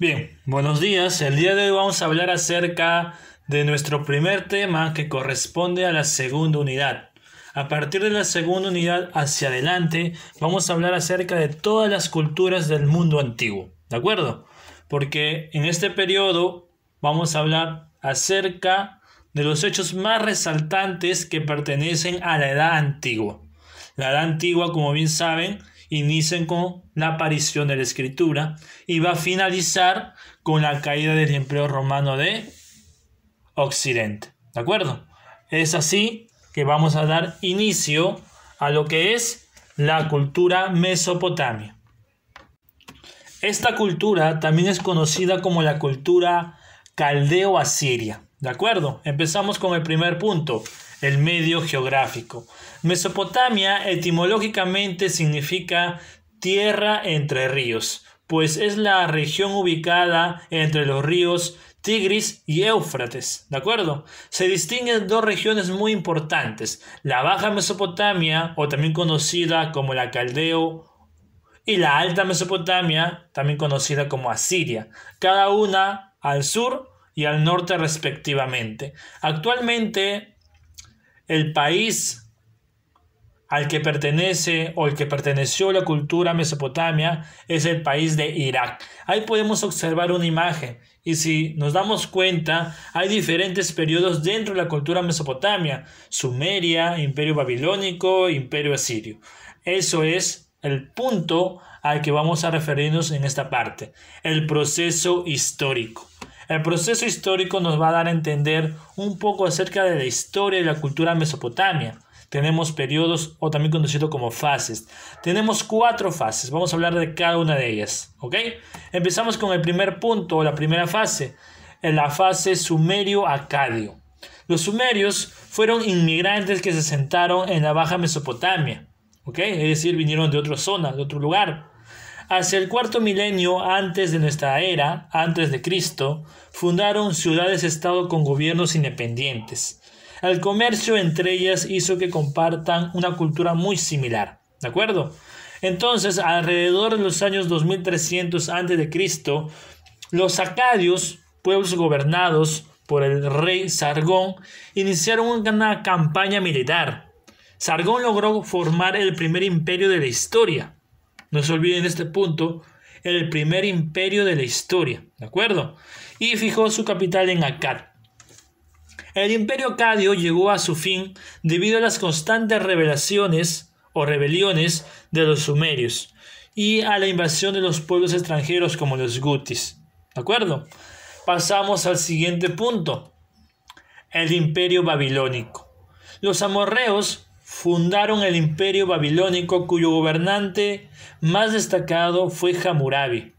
Bien, buenos días. El día de hoy vamos a hablar acerca de nuestro primer tema que corresponde a la segunda unidad. A partir de la segunda unidad hacia adelante vamos a hablar acerca de todas las culturas del mundo antiguo, ¿de acuerdo? Porque en este periodo vamos a hablar acerca de los hechos más resaltantes que pertenecen a la edad antigua. La edad antigua, como bien saben, inician con la aparición de la escritura y va a finalizar con la caída del empleo romano de Occidente. ¿De acuerdo? Es así que vamos a dar inicio a lo que es la cultura mesopotamia. Esta cultura también es conocida como la cultura caldeo-asiria. ¿De acuerdo? Empezamos con el primer punto, el medio geográfico. Mesopotamia etimológicamente significa tierra entre ríos, pues es la región ubicada entre los ríos Tigris y Éufrates, ¿de acuerdo? Se distinguen dos regiones muy importantes, la Baja Mesopotamia, o también conocida como la Caldeo, y la Alta Mesopotamia, también conocida como Asiria, cada una al sur y al norte respectivamente. Actualmente el país al que pertenece o el que perteneció la cultura mesopotamia es el país de Irak. Ahí podemos observar una imagen y si nos damos cuenta hay diferentes periodos dentro de la cultura mesopotamia, Sumeria, Imperio Babilónico, Imperio Asirio. Eso es el punto al que vamos a referirnos en esta parte, el proceso histórico. El proceso histórico nos va a dar a entender un poco acerca de la historia y la cultura mesopotamia. Tenemos periodos o también conocido como fases. Tenemos cuatro fases, vamos a hablar de cada una de ellas, ¿ok? Empezamos con el primer punto o la primera fase, en la fase sumerio-acadio. Los sumerios fueron inmigrantes que se sentaron en la Baja Mesopotamia, ¿ok? Es decir, vinieron de otra zona, de otro lugar. Hacia el cuarto milenio antes de nuestra era, antes de Cristo, fundaron ciudades-estado con gobiernos independientes. El comercio entre ellas hizo que compartan una cultura muy similar. ¿De acuerdo? Entonces, alrededor de los años 2300 antes de Cristo, los acadios, pueblos gobernados por el rey Sargón, iniciaron una campaña militar. Sargón logró formar el primer imperio de la historia. No se olviden este punto, el primer imperio de la historia, ¿de acuerdo? Y fijó su capital en Akkad. El imperio acadio llegó a su fin debido a las constantes revelaciones o rebeliones de los sumerios y a la invasión de los pueblos extranjeros como los gutis. ¿De acuerdo? Pasamos al siguiente punto, el imperio babilónico. Los amorreos fundaron el imperio babilónico cuyo gobernante más destacado fue Hammurabi,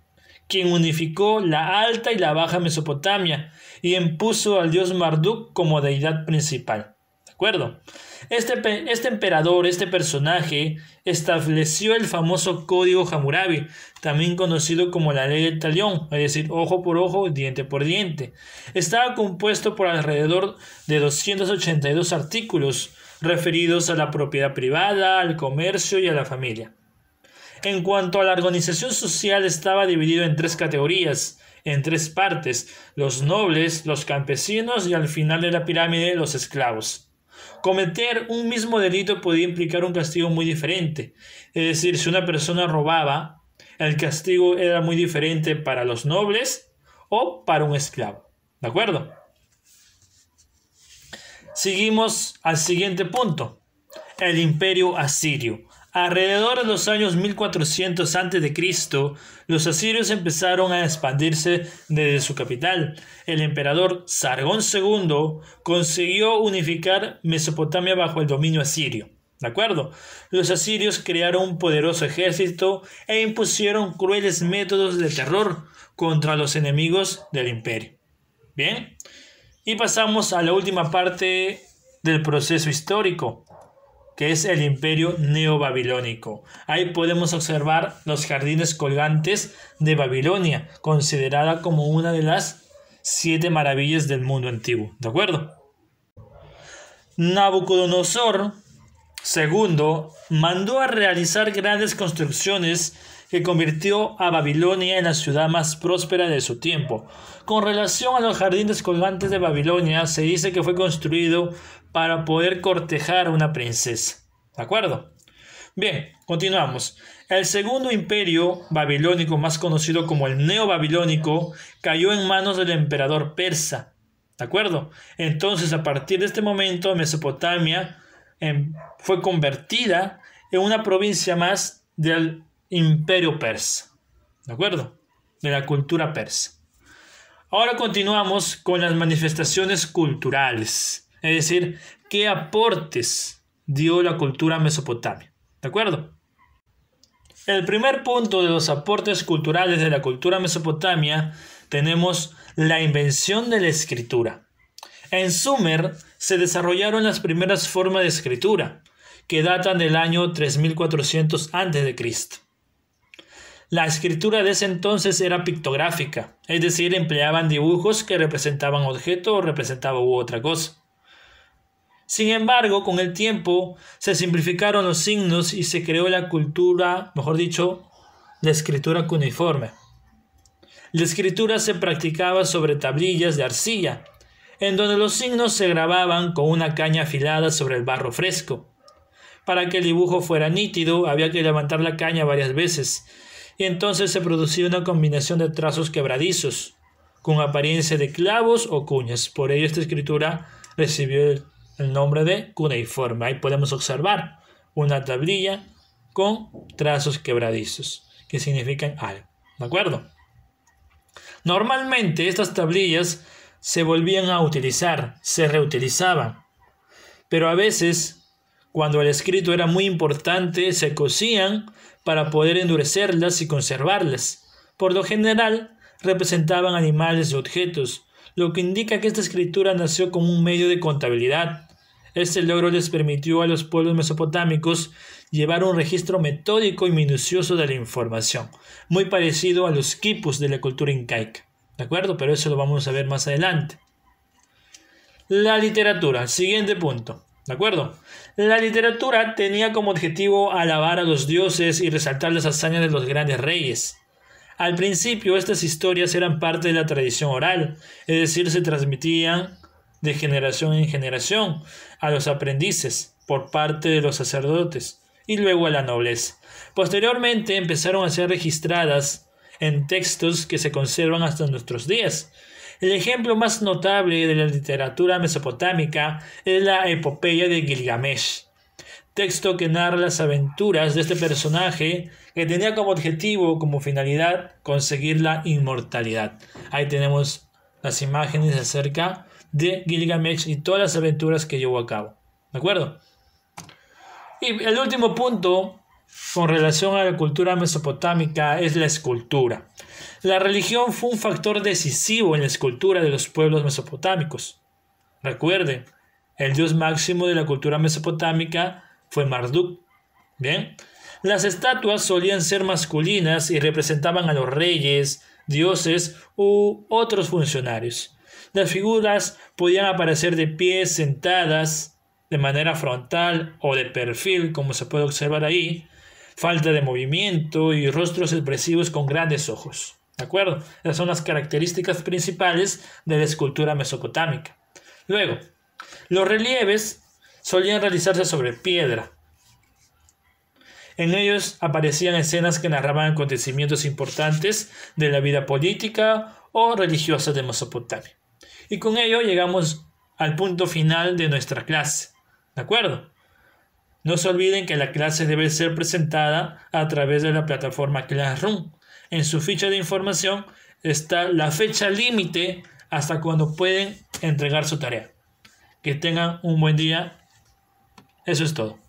quien unificó la alta y la baja Mesopotamia y impuso al dios Marduk como deidad principal. ¿De acuerdo? Este, este emperador, este personaje, estableció el famoso código Hammurabi, también conocido como la ley del talión, es decir, ojo por ojo, diente por diente. Estaba compuesto por alrededor de 282 artículos, referidos a la propiedad privada, al comercio y a la familia. En cuanto a la organización social estaba dividido en tres categorías, en tres partes, los nobles, los campesinos y al final de la pirámide los esclavos. Cometer un mismo delito podía implicar un castigo muy diferente, es decir, si una persona robaba, el castigo era muy diferente para los nobles o para un esclavo. ¿De acuerdo? Seguimos al siguiente punto, el imperio asirio. Alrededor de los años 1400 a.C., los asirios empezaron a expandirse desde su capital. El emperador Sargón II consiguió unificar Mesopotamia bajo el dominio asirio. ¿De acuerdo? Los asirios crearon un poderoso ejército e impusieron crueles métodos de terror contra los enemigos del imperio. Bien, y pasamos a la última parte del proceso histórico, que es el imperio neobabilónico. Ahí podemos observar los jardines colgantes de Babilonia, considerada como una de las siete maravillas del mundo antiguo. ¿De acuerdo? Nabucodonosor II mandó a realizar grandes construcciones que convirtió a Babilonia en la ciudad más próspera de su tiempo. Con relación a los jardines colgantes de Babilonia, se dice que fue construido para poder cortejar a una princesa. ¿De acuerdo? Bien, continuamos. El segundo imperio babilónico, más conocido como el neobabilónico, cayó en manos del emperador persa. ¿De acuerdo? Entonces, a partir de este momento, Mesopotamia em, fue convertida en una provincia más del imperio persa. ¿De acuerdo? De la cultura persa. Ahora continuamos con las manifestaciones culturales, es decir, qué aportes dio la cultura mesopotamia. ¿De acuerdo? El primer punto de los aportes culturales de la cultura mesopotamia tenemos la invención de la escritura. En Sumer se desarrollaron las primeras formas de escritura, que datan del año 3400 a.C. La escritura de ese entonces era pictográfica, es decir, empleaban dibujos que representaban objeto o representaban u otra cosa. Sin embargo, con el tiempo se simplificaron los signos y se creó la cultura, mejor dicho, la escritura cuneiforme. La escritura se practicaba sobre tablillas de arcilla, en donde los signos se grababan con una caña afilada sobre el barro fresco. Para que el dibujo fuera nítido, había que levantar la caña varias veces, y entonces se producía una combinación de trazos quebradizos con apariencia de clavos o cuñas. Por ello esta escritura recibió el, nombre de cuneiforme. Ahí podemos observar una tablilla con trazos quebradizos que significan algo. ¿De acuerdo? Normalmente estas tablillas se volvían a utilizar, se reutilizaban, pero a veces cuando el escrito era muy importante, se cosían para poder endurecerlas y conservarlas. Por lo general, representaban animales y objetos, lo que indica que esta escritura nació como un medio de contabilidad. Este logro les permitió a los pueblos mesopotámicos llevar un registro metódico y minucioso de la información, muy parecido a los quipus de la cultura incaica. ¿De acuerdo? Pero eso lo vamos a ver más adelante. La literatura, siguiente punto. ¿De acuerdo? La literatura tenía como objetivo alabar a los dioses y resaltar las hazañas de los grandes reyes. Al principio estas historias eran parte de la tradición oral, es decir, se transmitían de generación en generación a los aprendices por parte de los sacerdotes y luego a la nobleza. Posteriormente empezaron a ser registradas en textos que se conservan hasta nuestros días el ejemplo más notable de la literatura mesopotámica es la epopeya de Gilgamesh, texto que narra las aventuras de este personaje que tenía como objetivo, como finalidad, conseguir la inmortalidad. Ahí tenemos las imágenes acerca de Gilgamesh y todas las aventuras que llevó a cabo. ¿De acuerdo? Y el último punto con relación a la cultura mesopotámica es la escultura la religión fue un factor decisivo en la escultura de los pueblos mesopotámicos. Recuerden, el dios máximo de la cultura mesopotámica fue Marduk. Bien, las estatuas solían ser masculinas y representaban a los reyes, dioses u otros funcionarios. Las figuras podían aparecer de pie, sentadas, de manera frontal o de perfil, como se puede observar ahí, falta de movimiento y rostros expresivos con grandes ojos. ¿De acuerdo? Esas son las características principales de la escultura mesopotámica. Luego, los relieves solían realizarse sobre piedra. En ellos aparecían escenas que narraban acontecimientos importantes de la vida política o religiosa de Mesopotamia. Y con ello llegamos al punto final de nuestra clase. ¿De acuerdo? No se olviden que la clase debe ser presentada a través de la plataforma Classroom. En su ficha de información está la fecha límite hasta cuando pueden entregar su tarea. Que tengan un buen día. Eso es todo.